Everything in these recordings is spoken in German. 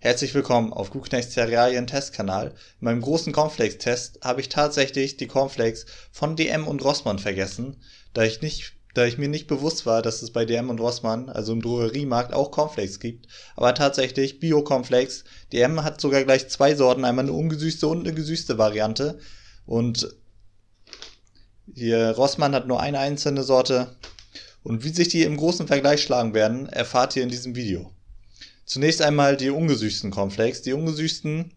Herzlich willkommen auf Gutknechts Cerealien Testkanal. In meinem großen Cornflakes-Test habe ich tatsächlich die Cornflakes von DM und Rossmann vergessen, da ich, nicht, da ich mir nicht bewusst war, dass es bei DM und Rossmann, also im Drogeriemarkt, auch Cornflakes gibt. Aber tatsächlich Bio-Cornflakes. DM hat sogar gleich zwei Sorten, einmal eine ungesüßte und eine gesüßte Variante. Und hier Rossmann hat nur eine einzelne Sorte. Und wie sich die im großen Vergleich schlagen werden, erfahrt ihr in diesem Video. Zunächst einmal die ungesüßten Cornflakes. Die ungesüßten.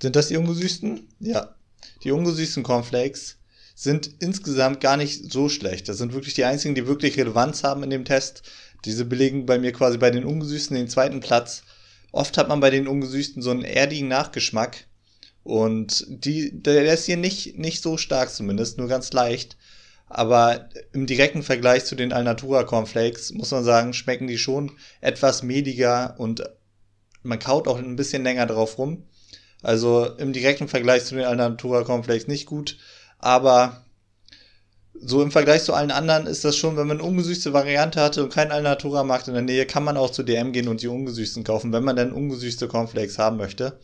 Sind das die ungesüßten? Ja. Die ungesüßten Cornflakes sind insgesamt gar nicht so schlecht. Das sind wirklich die einzigen, die wirklich Relevanz haben in dem Test. Diese belegen bei mir quasi bei den ungesüßten den zweiten Platz. Oft hat man bei den ungesüßten so einen erdigen Nachgeschmack. Und die, der ist hier nicht, nicht so stark zumindest, nur ganz leicht. Aber im direkten Vergleich zu den Alnatura Cornflakes muss man sagen, schmecken die schon etwas mediger und man kaut auch ein bisschen länger drauf rum. Also im direkten Vergleich zu den Alnatura Cornflakes nicht gut, aber so im Vergleich zu allen anderen ist das schon, wenn man eine ungesüßte Variante hatte und keinen Alnatura-Markt in der Nähe, kann man auch zu DM gehen und die ungesüßten kaufen, wenn man dann ungesüßte Cornflakes haben möchte.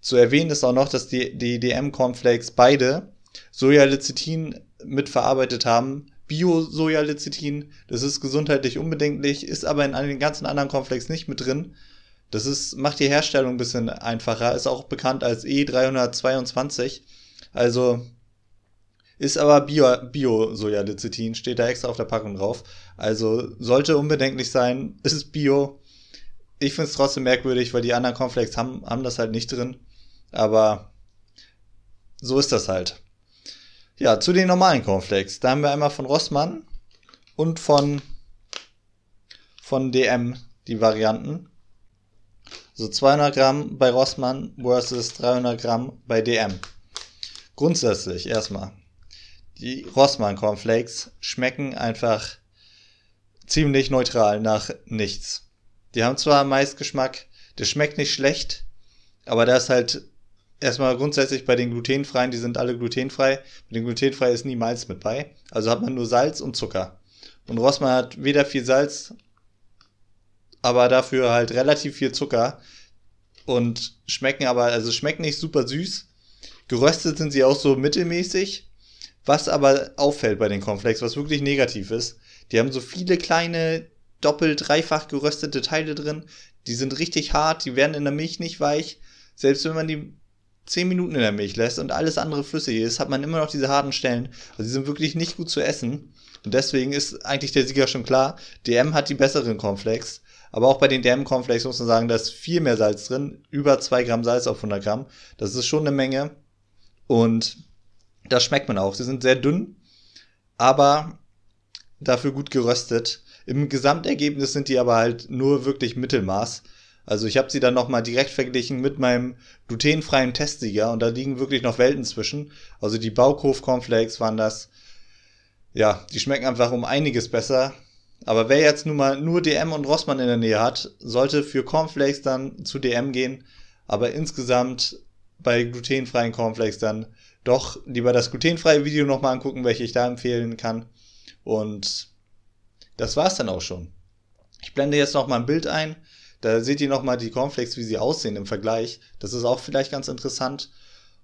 Zu erwähnen ist auch noch, dass die, die DM-Cornflakes beide soja Sojalecithin mitverarbeitet haben. Bio-Sojalecithin, das ist gesundheitlich unbedenklich, ist aber in den ganzen anderen Komplex nicht mit drin. Das ist, macht die Herstellung ein bisschen einfacher, ist auch bekannt als E322. Also ist aber Bio-Sojalecithin, Bio steht da extra auf der Packung drauf. Also sollte unbedenklich sein, ist es Bio. Ich finde es trotzdem merkwürdig, weil die anderen Cornflakes haben, haben das halt nicht drin. Aber so ist das halt. Ja, zu den normalen Cornflakes. Da haben wir einmal von Rossmann und von, von DM die Varianten. So 200 Gramm bei Rossmann versus 300 Gramm bei DM. Grundsätzlich erstmal. Die Rossmann Cornflakes schmecken einfach ziemlich neutral nach nichts. Die haben zwar Maisgeschmack, das schmeckt nicht schlecht, aber da ist halt erstmal grundsätzlich bei den glutenfreien, die sind alle glutenfrei. Bei den glutenfreien ist nie Malz mit bei. Also hat man nur Salz und Zucker. Und Rossmann hat weder viel Salz, aber dafür halt relativ viel Zucker. Und schmecken aber, also schmecken nicht super süß. Geröstet sind sie auch so mittelmäßig. Was aber auffällt bei den Cornflakes, was wirklich negativ ist, die haben so viele kleine, doppelt, dreifach geröstete Teile drin. Die sind richtig hart, die werden in der Milch nicht weich. Selbst wenn man die 10 Minuten in der Milch lässt und alles andere flüssig ist, hat man immer noch diese harten Stellen. Also die sind wirklich nicht gut zu essen. Und deswegen ist eigentlich der Sieger schon klar. DM hat die besseren Cornflakes. Aber auch bei den DM-Cornflakes muss man sagen, da ist viel mehr Salz drin. Über 2 Gramm Salz auf 100 Gramm. Das ist schon eine Menge. Und das schmeckt man auch. Sie sind sehr dünn, aber dafür gut geröstet. Im Gesamtergebnis sind die aber halt nur wirklich Mittelmaß. Also ich habe sie dann nochmal direkt verglichen mit meinem glutenfreien Testsieger und da liegen wirklich noch Welten zwischen. Also die Baukof Cornflakes waren das. Ja, die schmecken einfach um einiges besser. Aber wer jetzt nun mal nur DM und Rossmann in der Nähe hat, sollte für Cornflakes dann zu DM gehen. Aber insgesamt bei glutenfreien Cornflakes dann doch lieber das glutenfreie Video nochmal angucken, welche ich da empfehlen kann. Und das war's dann auch schon. Ich blende jetzt nochmal ein Bild ein da seht ihr nochmal die Cornflakes, wie sie aussehen im Vergleich. Das ist auch vielleicht ganz interessant.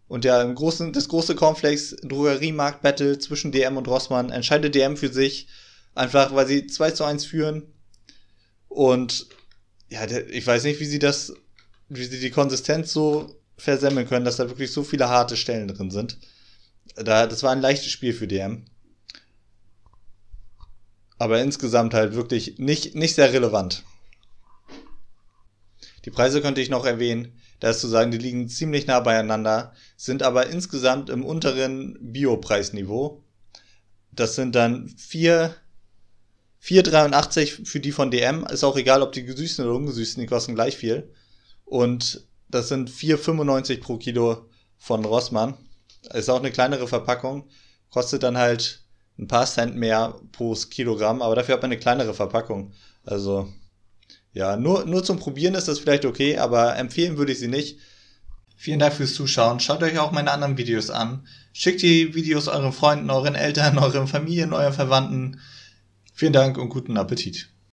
Und ja, im großen, das große Cornflakes Drogeriemarkt Battle zwischen DM und Rossmann entscheidet DM für sich. Einfach, weil sie 2 zu 1 führen. Und ja, ich weiß nicht, wie sie das, wie sie die Konsistenz so versemmeln können, dass da wirklich so viele harte Stellen drin sind. Da, das war ein leichtes Spiel für DM. Aber insgesamt halt wirklich nicht, nicht sehr relevant. Die Preise könnte ich noch erwähnen. Da ist zu sagen, die liegen ziemlich nah beieinander, sind aber insgesamt im unteren Biopreisniveau. Das sind dann 4, 4,83 für die von DM. Ist auch egal, ob die gesüßten oder ungesüßten, die kosten gleich viel. Und das sind 4,95 pro Kilo von Rossmann. Ist auch eine kleinere Verpackung. Kostet dann halt ein paar Cent mehr pro Kilogramm, aber dafür hat man eine kleinere Verpackung. Also ja, nur, nur zum Probieren ist das vielleicht okay, aber empfehlen würde ich sie nicht. Vielen Dank fürs Zuschauen. Schaut euch auch meine anderen Videos an. Schickt die Videos euren Freunden, euren Eltern, euren Familien, euren Verwandten. Vielen Dank und guten Appetit.